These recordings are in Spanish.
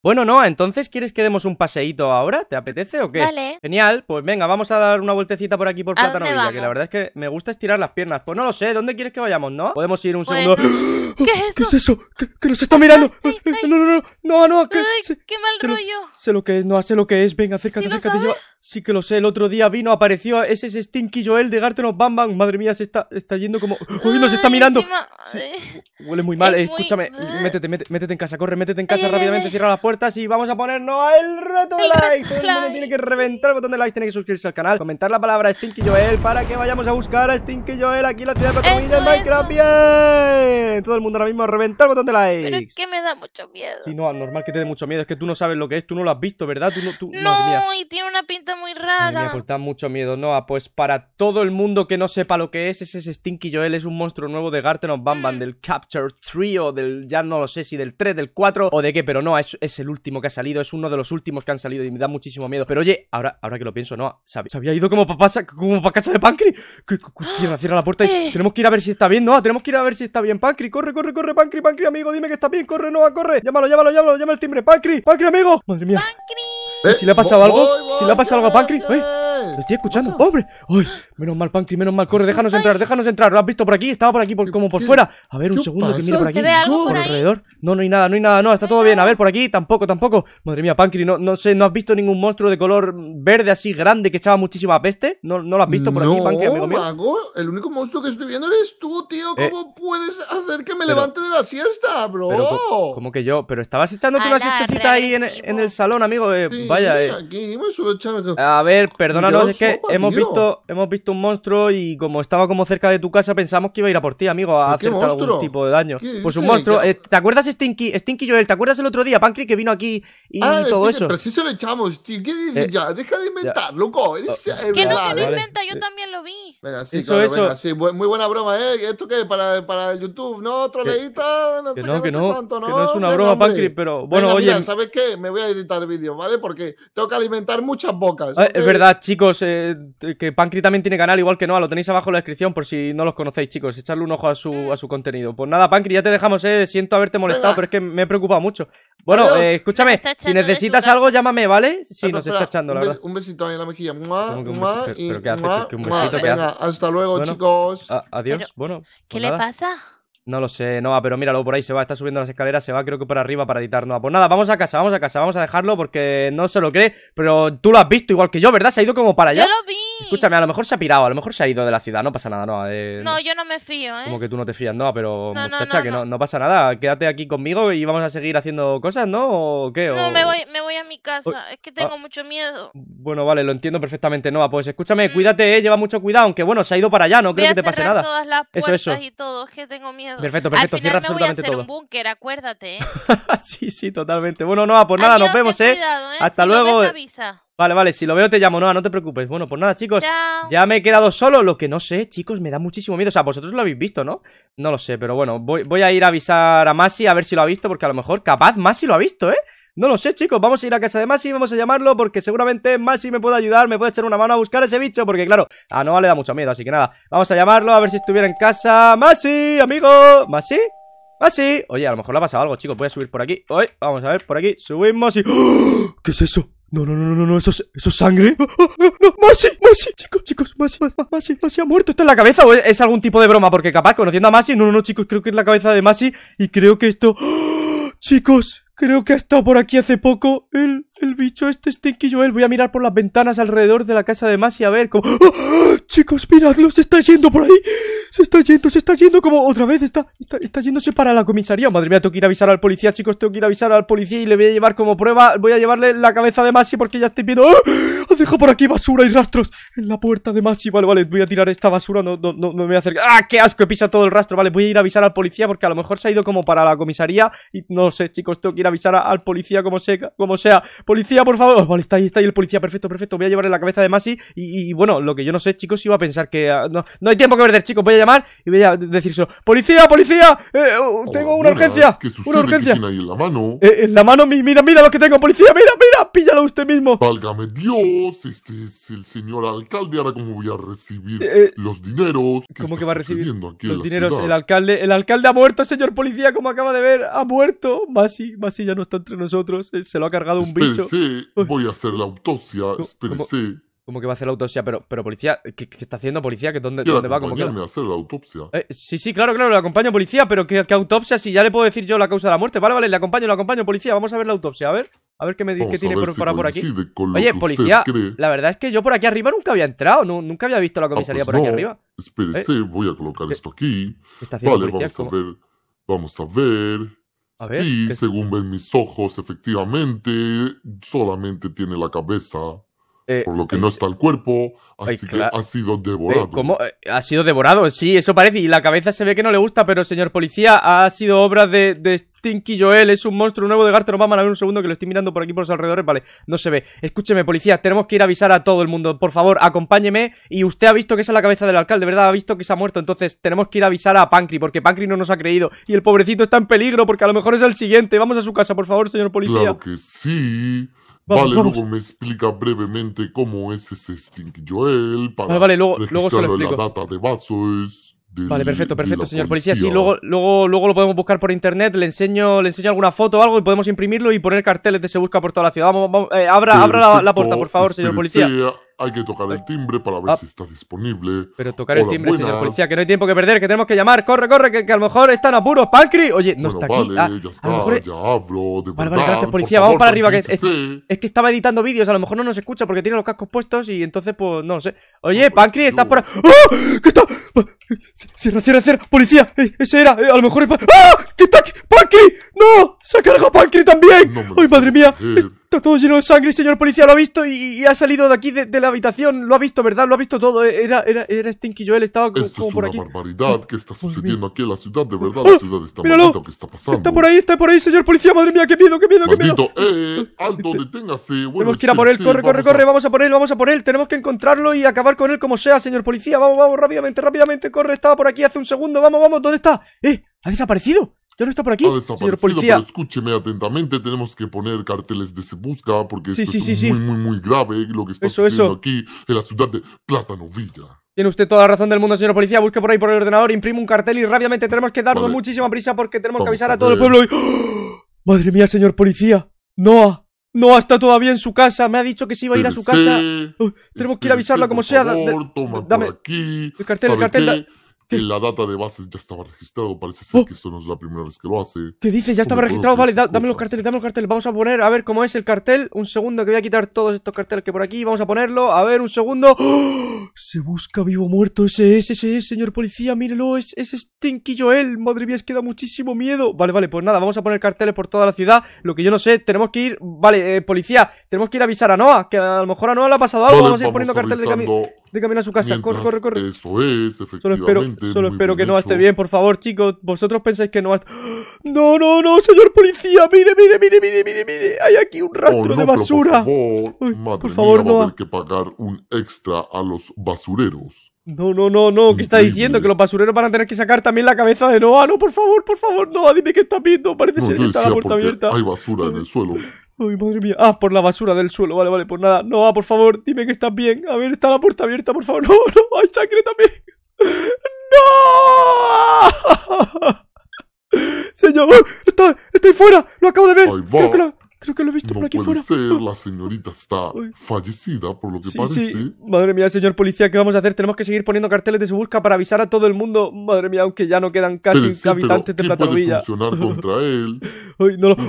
Bueno, no, entonces, ¿quieres que demos un paseíto ahora? ¿Te apetece o qué? Vale. Genial, pues venga, vamos a dar una vueltecita por aquí por Plátano que la verdad es que me gusta estirar las piernas. Pues no lo sé, ¿dónde quieres que vayamos, no? Podemos ir un pues, segundo. ¿Qué es eso? ¿Qué es eso? ¿Qué, nos está mirando? No, no, no, no, no, qué mal rollo. sé lo que es, no, sé lo que es. Venga, acércate, acércate. Sí que lo sé, el otro día vino, apareció ese Stinky Joel de Garten of Bam Bam. Madre mía, se está, está yendo como... ¡Uy, nos está mirando! huele muy mal, eh, escúchame. Métete, métete, en casa, corre, métete en casa rápidamente, cierra las puertas y vamos a ponernos al reto de like. Todo el mundo tiene que reventar el botón de like, tiene que suscribirse al canal, comentar la palabra Stinky Joel para que vayamos a buscar a Stinky Joel aquí en la ciudad de comida en Minecraft. Todo el mundo ahora mismo reventar el botón de like. Pero es que me da mucho miedo. Sí, no, normal que te dé mucho miedo, es que tú no sabes lo que es, tú no lo has visto, ¿verdad? Tú no, tú... no, Madre mía. y tiene una pinta muy rara. Me oculta mucho miedo, Noah. Pues para todo el mundo que no sepa lo que es, ese Stinky Joel es un monstruo nuevo de Garten of Bamban, mm. del Capture 3 o del, ya no lo sé si del 3, del 4 o de qué, pero no es, el último que ha salido, es uno de los últimos que han salido y me da muchísimo miedo. Pero oye, ahora, ahora que lo pienso, Noah, se había ido como para, casa de Pancri. Cierra, la puerta y eh. tenemos que ir a ver si está bien, Noah, tenemos que ir a ver si está bien. Pancri, corre, corre, corre, Pancri, Pancri, amigo, dime que está bien, corre, Noah, corre. Llámalo, llámalo, llámalo, llama el timbre, Pancri, Pancri, amigo. Madre mía. ¿Eh? Si le ha pasado algo, si le ha pasado algo a Pancri, ¿Eh? Lo estoy escuchando, hombre. ¡Ay! Menos mal, Pancri, menos mal. Corre, déjanos entrar, déjanos entrar. ¿Lo has visto por aquí? Estaba por aquí, por, como por fuera. A ver, un segundo que mire por aquí. por, alrededor. No, no hay nada, no hay nada, no. Está todo bien. A ver, por aquí tampoco, tampoco. Madre mía, Pancri, no, no sé, ¿no has visto ningún monstruo de color verde así grande que echaba muchísima peste? ¿No, no lo has visto por aquí, Pancri, amigo mío? Mago, el único monstruo que estoy viendo eres tú, tío. Eh, ¿Cómo hacer que me levante de la siesta, bro. como que yo? Pero estabas echándote una siestecita ahí en, el salón, amigo. Eh, vaya, eh. A ver, perdónanos, es que hemos visto, hemos visto un monstruo y como estaba como cerca de tu casa, pensamos que iba a ir a por ti, amigo, a hacerte algún tipo de daño. Pues un monstruo. Eh, ¿Te acuerdas, Stinky? Stinky Joel, ¿te acuerdas el otro día, Pancri, que vino aquí y ah, todo eso? Pero si se lo echamos, ¿Qué dices eh, ya? Deja de inventar, loco. Oh, que no, que no inventa, yo eh, también. Venga, sí, eso, claro, Muy buena broma, ¿eh? ¿Esto qué? ¿Para, para YouTube? No, troleíta, no sé no, qué, no, no, que no es una broma, Pancri, pero bueno, oye. ¿sabes qué? Me voy a editar vídeos, ¿vale? Porque tengo que alimentar muchas bocas. Ah, es verdad, chicos, eh, que Pancri también tiene canal, igual que no. Ah, lo tenéis abajo en la descripción por si no los conocéis, chicos. Echarle un ojo a su, a su contenido. Pues nada, Pancri, ya te dejamos, ¿eh? Siento haberte molestado, pero es que me he preocupado mucho. Bueno, eh, escúchame, si ¿eh? necesitas algo, llámame, ¿vale? Sí, nos está echando, la verdad. Un besito ahí en la mejilla hasta luego, chicos. adiós. bueno. ¿Qué pues le pasa? No lo sé, Noah, pero míralo, por ahí se va, está subiendo las escaleras, se va creo que para arriba para editar Noah. Pues nada, vamos a casa, vamos a casa, vamos a dejarlo porque no se lo cree, pero tú lo has visto igual que yo, ¿verdad? Se ha ido como para allá. Yo lo vi. Escúchame, a lo mejor se ha pirado, a lo mejor se ha ido de la ciudad, no pasa nada, Noah. Eh, no, yo no me fío, ¿eh? Como que tú no te fías, Noah, pero muchacha, que no, pasa nada, quédate aquí conmigo y vamos a seguir haciendo cosas, ¿no? ¿O qué? No, me voy, me voy a mi casa, es que tengo ah. mucho miedo. Bueno, vale, lo entiendo perfectamente, Noah. Pues escúchame, mm. cuídate, eh, lleva mucho cuidado, aunque bueno, se ha ido para allá, no creo que te pase nada. eso, eso. todo, que tengo miedo. Perfecto, perfecto, Al cierra absolutamente voy a hacer todo. un búnker, acuérdate, ¿eh? sí, sí, totalmente. Bueno, Noah, por pues nada, nos vemos, ¿eh? ¿eh? Hasta luego. Vale, vale, si lo veo te llamo, Noah, no te preocupes. Bueno, pues nada, chicos, ya me he quedado solo. Lo que no sé, chicos, me da muchísimo miedo. O sea, vosotros lo habéis visto, ¿no? No lo sé, pero bueno, voy, voy a ir a avisar a Masi a ver si lo ha visto, porque a lo mejor capaz Masi lo ha visto, ¿eh? No lo sé, chicos. Vamos a ir a casa de Masi, vamos a llamarlo porque seguramente Masi me puede ayudar, me puede echar una mano a buscar a ese bicho. Porque, claro, a Noah le da mucho miedo, así que nada. Vamos a llamarlo a ver si estuviera en casa. ¡Masi, amigo! ¿Masi? ¡Masi! Oye, a lo mejor le ha pasado algo, chicos. Voy a subir por aquí. Hoy, vamos a ver, por aquí. Subimos y. ¡Oh! ¿Qué es eso? No, no, no, no, no, eso es, eso es sangre. ¡Oh, oh, oh no, Masi, Masi, chicos, chicos, Masi, Masi, Masi ha muerto. ¿Está en la cabeza o es, algún tipo de broma? Porque capaz, conociendo a Masi, no, no, no, chicos, creo que es la cabeza de Masi y creo que esto. ¡Oh! Chicos, Creo que ha estado por aquí hace poco el... El bicho este Stinky él Voy a mirar por las ventanas alrededor de la casa de Masi a ver cómo. ¡Oh! Chicos, miradlo, se está yendo por ahí. Se está yendo, se está yendo como otra vez. Está, está, yéndose para la comisaría. Madre mía, tengo que ir a avisar al policía, chicos. Tengo que ir a avisar al policía y le voy a llevar como prueba. Voy a llevarle la cabeza de Masi porque ya estoy viendo. ¡Oh! ¡Ah! Dejo por aquí basura y rastros en la puerta de Masi. Vale, vale, voy a tirar esta basura. No, no, no, me voy a acercar. ¡Ah, qué asco! Pisa todo el rastro. Vale, voy a ir a avisar al policía porque a lo mejor se ha ido como para la comisaría. Y no sé, chicos, tengo que ir a avisar al policía como sea, como sea policía, por favor. Vale, está ahí, está ahí el policía, perfecto, perfecto. Voy a llevarle la cabeza de Masi. Y, bueno, lo que yo no sé, chicos, iba a pensar que. Ah, no, hay tiempo que perder, chicos. Voy a llamar y voy a decírselo. ¡Policía, policía! Eh, eh, tengo una urgencia. una urgencia. ahí en la mano? Eh, en la mano, mira, mira lo que tengo, policía, mira, mira, píllalo usted mismo. Válgame Dios, este es el señor alcalde. Ahora, ¿cómo voy a recibir los dineros? ¿Cómo que va a recibir los dineros? El alcalde, el alcalde ha muerto, señor policía, como acaba de ver, ha muerto. Masi, Masi ya no está entre nosotros. Se lo ha cargado un bicho. Sí, voy a hacer la autopsia, ¿Cómo Como que va a hacer la autopsia, pero, pero policía, ¿qué, está haciendo policía? ¿Qué dónde, dónde va? ¿Cómo que a hacer la autopsia. Eh, sí, sí, claro, claro, le acompaño policía, pero ¿qué, autopsia? Si ya le puedo decir yo la causa de la muerte. Vale, vale, le acompaño, le acompaño policía. Vamos a ver la autopsia, a ver. A ver qué me tiene por, por aquí. Oye, policía, la verdad es que yo por aquí arriba nunca había entrado, nunca había visto la ah, pues comisaría por aquí arriba. Espérese, eh, voy a colocar esto aquí. está haciendo vale, vamos Vamos a ver sí, según ven mis ojos, efectivamente, solamente tiene la cabeza. Eh, por lo que eh, no está el cuerpo, así que ha sido devorado. ¿Cómo? Eh, ¿Ha sido devorado? Sí, eso parece. Y la cabeza se ve que no le gusta, pero señor policía, ha sido obra de, Stinky Joel. Es un monstruo nuevo de Garter Vamos A ver un segundo que lo estoy mirando por aquí por los alrededores. Vale, no se ve. Escúcheme, policía, tenemos que ir a avisar a todo el mundo. Por favor, acompáñeme. Y usted ha visto que esa es la cabeza del alcalde, ¿verdad? Ha visto que se ha muerto. Entonces, tenemos que ir a avisar a Pancri, porque Pancri no nos ha creído. Y el pobrecito está en peligro, porque a lo mejor es el siguiente. Vamos a su casa, por favor, señor policía. Claro que sí vale, luego me explica brevemente cómo es ese Sting Joel para vale, la data de vasos. vale, perfecto, perfecto, señor policía. Sí, luego, luego, luego lo podemos buscar por internet, le enseño, le enseño alguna foto o algo y podemos imprimirlo y poner carteles de se busca por toda la ciudad. Vamos, eh, abra, la, puerta, por favor, señor policía hay que tocar el timbre para ver ah. si está disponible. Pero tocar el timbre, señor policía, que no hay tiempo que perder, que tenemos que llamar. Corre, corre, que, a lo mejor están apuros. ¡Pancri! Oye, no está aquí. Ah, ya está, ya hablo, de Vale, vale, gracias, policía. Vamos para arriba, que es, es, que estaba editando vídeos, a lo mejor no nos escucha porque tiene los cascos puestos y entonces, pues, no sé. Oye, no, Pancri, estás por... ¡Ah! ¿Qué está? Cierra, cierra, cierra. Policía, eh, ese era. Eh, a lo mejor... ¡Ah! ¿Qué está aquí? ¡Pancri! ¡No! ¡Se ha cargado Pancri también! ¡Ay, madre mía! Está todo lleno de sangre, señor policía, lo ha visto y, ha salido de aquí, de, la habitación. Lo ha visto, ¿verdad? Lo ha visto todo. Era, era, era Stinky Joel, estaba como por aquí. Es una barbaridad que está pues sucediendo aquí en la ciudad, de verdad. La ¡Oh! ciudad está maldita, ¿qué está pasando? Está por ahí, está por ahí, señor policía, madre mía, qué miedo, qué miedo, qué miedo. eh, alto, este, deténgase. Bueno, Tenemos que ir a por él, corre, corre, corre, vamos a por él, vamos a por él. Tenemos que encontrarlo y acabar con él como sea, señor policía. Vamos, vamos, rápidamente, rápidamente, corre. Estaba por aquí hace un segundo, vamos, vamos, ¿dónde está? Eh, ha desaparecido. ¿Ya no está por aquí, señor policía? Pero escúcheme atentamente, tenemos que poner carteles de se busca porque esto es muy, muy, muy grave lo que está eso, sucediendo aquí en la ciudad de Plátano Villa. Tiene usted toda la razón del mundo, señor policía. Busque por ahí por el ordenador, imprime un cartel y rápidamente tenemos que darnos muchísima prisa porque tenemos que avisar a, todo el pueblo. ¡Ah! Madre mía, señor policía. Noah. Noah está todavía en su casa. Me ha dicho que se iba a ir a su casa. tenemos que ir a avisarla como sea. dame aquí. el cartel, el cartel que la data de bases ya estaba registrado. Parece ser ¡Oh! que esto no es la primera vez que lo hace. ¿Qué dices? Ya estaba registrado. Vale, dame los carteles, dame los carteles. Vamos a poner, a ver cómo es el cartel. Un segundo, que voy a quitar todos estos carteles que por aquí. Vamos a ponerlo. A ver, un segundo. ¡Oh! Se busca vivo muerto. Ese es, ese es, señor policía. Mírelo. Es, es Stinky Joel. Madre mía, es que da muchísimo miedo. Vale, vale, pues nada. Vamos a poner carteles por toda la ciudad. Lo que yo no sé, tenemos que ir. Vale, eh, policía, tenemos que ir a avisar a Noah. Que a lo mejor a Noah le ha pasado algo. vamos a ir poniendo carteles de camino. De camino a su casa. corre, corre, corre. Eso es, efectivamente. Solo espero, que no esté bien, por favor, chicos. Vosotros pensáis que no esté. No, no, no, señor policía. Mire, mire, mire, mire, mire, mire. Hay aquí un rastro de basura. por favor, Ay, no. un extra a los basureros. No, no, no, no, ¿qué está diciendo? Que los basureros van a tener que sacar también la cabeza de Noah. No, por favor, por favor, Noah, dime qué está viendo. Parece ser que está la puerta abierta. Hay basura en el suelo. Ay, madre mía. Ah, por la basura del suelo. Vale, vale, por pues nada. No, ah, por favor, dime que estás bien. A ver, está la puerta abierta, por favor. No, no, hay sangre también. ¡No! Señor, estoy, estoy fuera. Lo acabo de ver. Creo que que lo he visto por aquí puede Ser, la señorita está fallecida, por lo que parece. Sí. Madre mía, señor policía, ¿qué vamos a hacer? Tenemos que seguir poniendo carteles de su busca para avisar a todo el mundo. Madre mía, aunque ya no quedan casi pero sí, habitantes pero, de Platanavilla. funcionar contra él?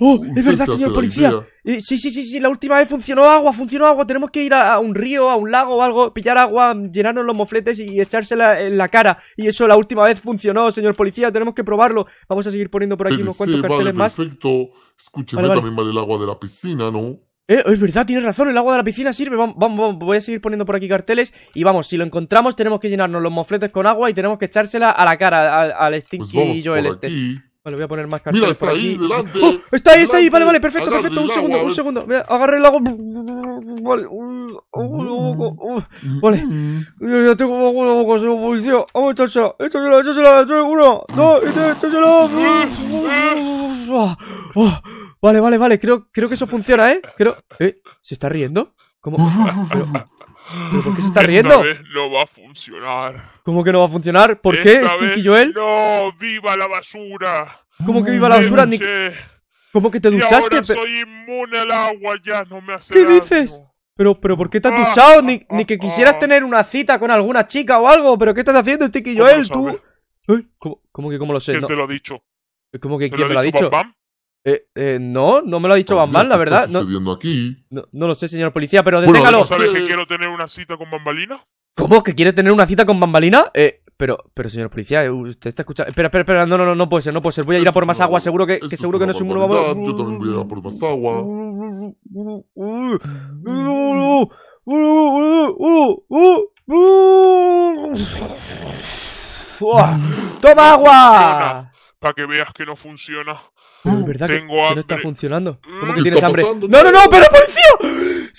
¡Oh! Es verdad, señor policía. Eh, sí, sí, sí, sí, la última vez funcionó agua, funcionó agua. Tenemos que ir a, un río, a un lago o algo, pillar agua, llenarnos los mofletes y, y echársela en la cara. Y eso la última vez funcionó, señor policía. Tenemos que probarlo. Vamos a seguir poniendo por aquí unos cuantos carteles más. Perfecto. Escúcheme, vale, también vale el agua de de la piscina, ¿no? Eh, es verdad, tienes razón, el agua de la piscina sirve. Vamos, vamos, voy a seguir poniendo por aquí carteles. Y vamos, si lo encontramos, tenemos que llenarnos los mofletes con agua y tenemos que echársela a la cara, al, al Stinky y Joel este. Vale, voy a poner más carteles. Mira, está por ahí, aquí. delante. Está ahí, está ahí, vale, vale, perfecto, perfecto. Un segundo, un segundo. Mira, agarré el agua. Vale, vale. Ya tengo un boca, soy policía. Vamos, échasela, échasela, echársela Uno, dos, ¡Oh! Vale, vale, vale. Creo, creo que eso funciona, ¿eh? ¿Eh? ¿Se está riendo? ¿Cómo? ¿Pero, por qué se está riendo? no va a funcionar. ¿Cómo que no va a funcionar? ¿Por qué, Esta Stinky Joel? ¡No! ¡Viva la basura! ¿Cómo que viva la basura, Nick? ¿Cómo que te duchaste? Ahora soy inmune al agua, ya no me ¿Qué dices? Pero, pero, ¿por qué te has ah, duchado? Ni, ah, que ah, quisieras tener una cita con alguna chica o algo. ¿Pero qué estás haciendo, Sticky Joel? ¿Tú? ¿Cómo, ¿Cómo, que cómo lo sé? ¿Quién te lo ha dicho? ¿Cómo que quién te lo ha dicho? Eh, eh, no, no me lo ha dicho Bambal, pues la verdad. Está no, aquí? No, lo sé, señor policía, pero deténgalo. ¿Sabes que quiero tener una cita con Bambalina? ¿Cómo? ¿Que quiere tener una cita con Bambalina? Eh, pero, pero señor policía, eh, usted está escuchando. Espera, espera, espera, no, no, no, no puede ser, no puede ser. Voy a ir a por más agua, seguro que, que seguro que no es un nuevo Yo también voy a ir a por más agua. ¡Toma agua! Para que veas que no funciona. Ah. verdad que, no está funcionando. ¿Cómo que mm. tienes hambre? ¡No, no, no! ¡Pero policía!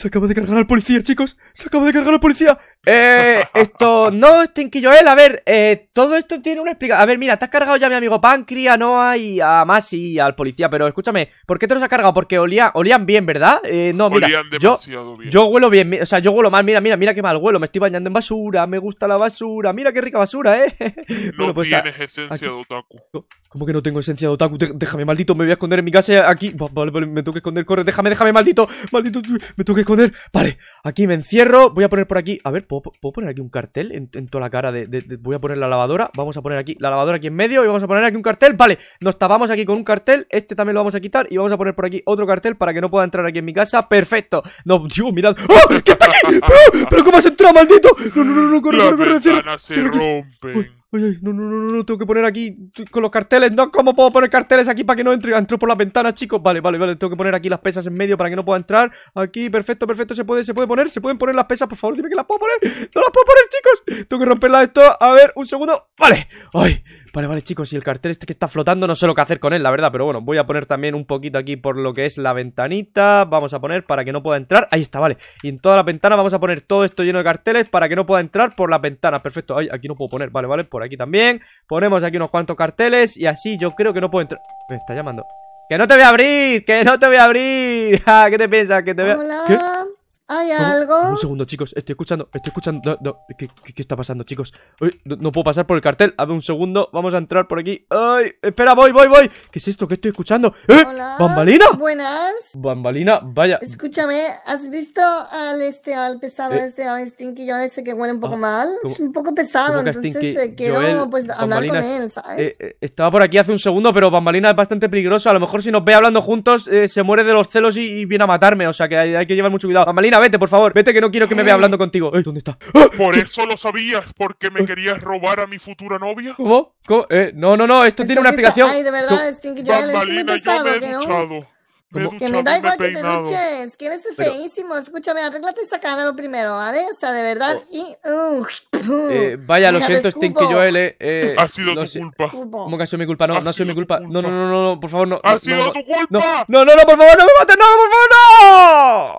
Se acaba de cargar al policía, chicos. Se acaba de cargar al policía. Eh, esto, no, él. a ver, eh, todo esto tiene una explicación. A ver, mira, te has cargado ya mi amigo Pancri, a Noah y a Masi y al policía, pero escúchame, ¿por qué te los has cargado? Porque olía, olían bien, ¿verdad? Eh, no, mira, olían yo, bien. yo huelo bien, o sea, yo huelo mal, mira, mira, mira qué mal huelo, me estoy bañando en basura, me gusta la basura, mira qué rica basura, ¿eh? No pues, tienes esencia de otaku. ¿Cómo que no tengo esencia de otaku? Déjame, maldito, me voy a esconder en mi casa aquí. Vale, me tengo que esconder, corre, déjame, déjame, maldito, maldito, me tengo que esconder Vale, aquí me encierro. Voy a poner por aquí... A ver, ¿puedo, poner aquí un cartel en, toda la cara de, Voy a poner la lavadora. Vamos a poner aquí la lavadora aquí en medio y vamos a poner aquí un cartel. Vale, nos tapamos aquí con un cartel. Este también lo vamos a quitar y vamos a poner por aquí otro cartel para que no pueda entrar aquí en mi casa. Perfecto. No, mirad... ¡Oh! ¿Qué está ¡Pero, pero cómo has entrado, maldito! No, no, no, no, corre, corre, corre, cierra. se rompe. Ay, ay, no, no, no, no, tengo que poner aquí con los carteles. No, ¿cómo puedo poner carteles aquí para que no entre? Ah, entró por las ventanas, chicos. Vale, vale, vale. Tengo que poner aquí las pesas en medio para que no pueda entrar. Aquí, perfecto, perfecto. Se puede, se puede poner. Se pueden poner las pesas, por favor. Dime que las puedo poner. No las puedo poner, chicos. Tengo que romperla esto. A ver, un segundo. Vale. Ay, vale, vale, chicos. Y el cartel este que está flotando, no sé lo que hacer con él, la verdad. Pero bueno, voy a poner también un poquito aquí por lo que es la ventanita. Vamos a poner para que no pueda entrar. Ahí está, vale. Y en toda la ventana Vamos a poner todo esto lleno de carteles para que no pueda entrar por las ventanas. Perfecto. Ay, aquí no puedo poner. Vale, vale, por aquí también. Ponemos aquí unos cuantos carteles y así yo creo que no puedo entrar. Me está llamando. ¡Que no te voy a abrir! ¡Que no te voy a abrir! Ah, ¿Qué te piensas? ¿Que te voy ¿Hay algo? Un segundo, chicos, estoy escuchando, estoy escuchando. ¿qué, está pasando, chicos? Uy, no, puedo pasar por el cartel. A ver, un segundo, vamos a entrar por aquí. ¡Ay! Espera, voy, voy, voy. ¿Qué es esto? ¿Qué estoy escuchando? ¿Eh? ¿Bambalina? Buenas. Bambalina, vaya. Escúchame, ¿has visto al este, al pesado eh. este, al Stinky que huele un poco ah, mal? Es un poco pesado, entonces eh, quiero pues, hablar con él, ¿sabes? Eh, estaba por aquí hace un segundo, pero Bambalina es bastante peligroso. A lo mejor si nos ve hablando juntos, se muere de los celos y, viene a matarme. O sea que hay que llevar mucho cuidado. Bambalina vete, por favor. Vete que no quiero que me vea hablando contigo. Ey, ¿Dónde está? ¡Ah! Por eso lo sabías, porque me querías robar a mi futura novia. ¿Cómo? ¿Cómo? Eh, no, no, no, esto tiene una explicación. Ay, de verdad, es que yo muy pesado yo me he Que me da igual que te duches, que eres feísimo. Escúchame, arréglate esa cara lo primero, ¿vale? O sea, de verdad. Oh. Y. Uh, uh, eh, vaya, lo siento, Stinky Joel. Eh, eh, ha sido no tu sé... culpa. ¿Cómo que ha sido mi culpa? No, no ha sido mi culpa. No, no, no, no, por favor, no. ¡Ha no, sido no, tu culpa! No, no, no, por favor, no me mates, no, por favor, no.